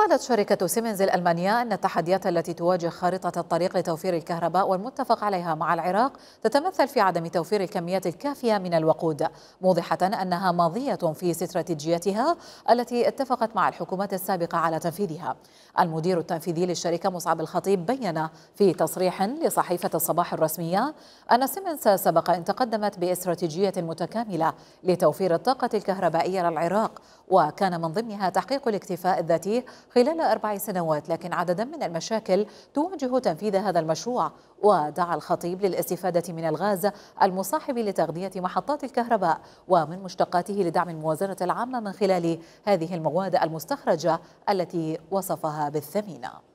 قالت شركة سيمنز الألمانية أن التحديات التي تواجه خارطة الطريق لتوفير الكهرباء والمتفق عليها مع العراق تتمثل في عدم توفير الكميات الكافية من الوقود موضحة أنها ماضية في استراتيجيتها التي اتفقت مع الحكومات السابقة على تنفيذها المدير التنفيذي للشركة مصعب الخطيب بين في تصريح لصحيفة الصباح الرسمية أن سيمنز سبق أن تقدمت باستراتيجية متكاملة لتوفير الطاقة الكهربائية للعراق وكان من ضمنها تحقيق الاكتفاء الذاتي خلال أربع سنوات لكن عددا من المشاكل تواجه تنفيذ هذا المشروع ودعا الخطيب للاستفادة من الغاز المصاحب لتغذية محطات الكهرباء ومن مشتقاته لدعم الموازنة العامة من خلال هذه المواد المستخرجة التي وصفها بالثمينة